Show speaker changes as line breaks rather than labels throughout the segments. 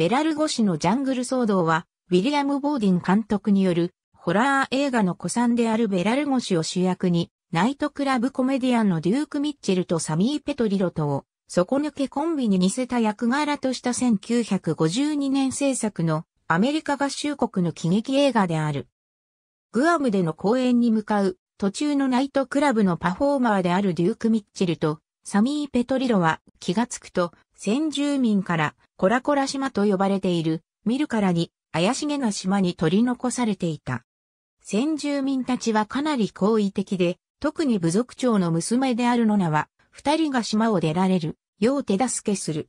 ベラルゴ市のジャングル騒動は、ウィリアム・ボーディン監督による、ホラー映画の古参であるベラルゴ市を主役に、ナイトクラブコメディアンのデューク・ミッチェルとサミー・ペトリロとを、底抜けコンビに似せた役柄とした1952年制作のアメリカ合衆国の喜劇映画である。グアムでの公演に向かう途中のナイトクラブのパフォーマーであるデューク・ミッチェルとサミー・ペトリロは気がつくと先住民からコラコラ島と呼ばれている見るからに怪しげな島に取り残されていた。先住民たちはかなり好意的で、特に部族長の娘であるノナは、二人が島を出られる、よう手助けする。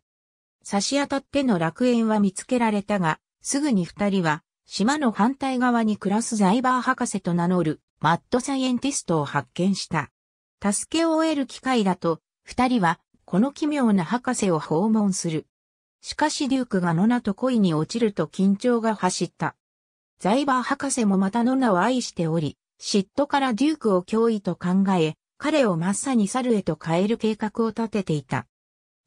差し当たっての楽園は見つけられたが、すぐに二人は、島の反対側に暮らすザイバー博士と名乗る、マッドサイエンティストを発見した。助けを得る機会だと、二人は、この奇妙な博士を訪問する。しかしデュークがノナと恋に落ちると緊張が走った。ザイバー博士もまたノナを愛しており、嫉妬からデュークを脅威と考え、彼をまっさに猿へと変える計画を立てていた。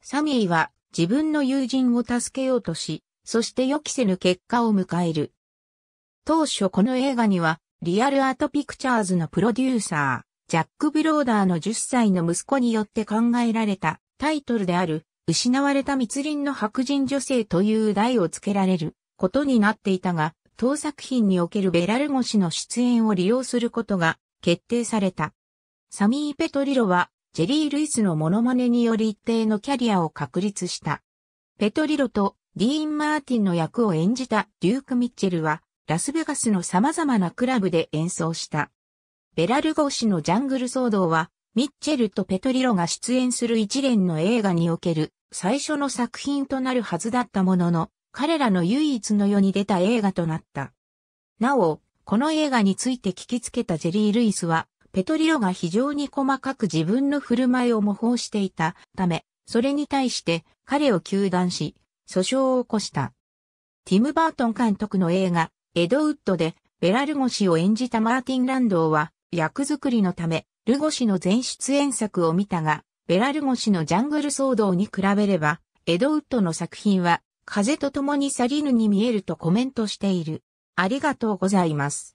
サミーは自分の友人を助けようとし、そして予期せぬ結果を迎える。当初この映画には、リアルアートピクチャーズのプロデューサー、ジャック・ブローダーの10歳の息子によって考えられたタイトルである、失われた密林の白人女性という題を付けられることになっていたが、当作品におけるベラルゴ氏の出演を利用することが決定された。サミー・ペトリロは、ジェリー・ルイスのモノマネにより一定のキャリアを確立した。ペトリロとディーン・マーティンの役を演じたデューク・ミッチェルは、ラスベガスの様々なクラブで演奏した。ベラルゴシのジャングル騒動は、ミッチェルとペトリロが出演する一連の映画における最初の作品となるはずだったものの、彼らの唯一の世に出た映画となった。なお、この映画について聞きつけたジェリー・ルイスは、ペトリロが非常に細かく自分の振る舞いを模倣していたため、それに対して彼を糾弾し、訴訟を起こした。ティム・バートン監督の映画、エドウッドで、ベラルゴ氏を演じたマーティン・ランドーは、役作りのため、ルゴ氏の全出演作を見たが、ベラルゴ氏のジャングル騒動に比べれば、エドウッドの作品は、風と共に去りぬに見えるとコメントしている。ありがとうございます。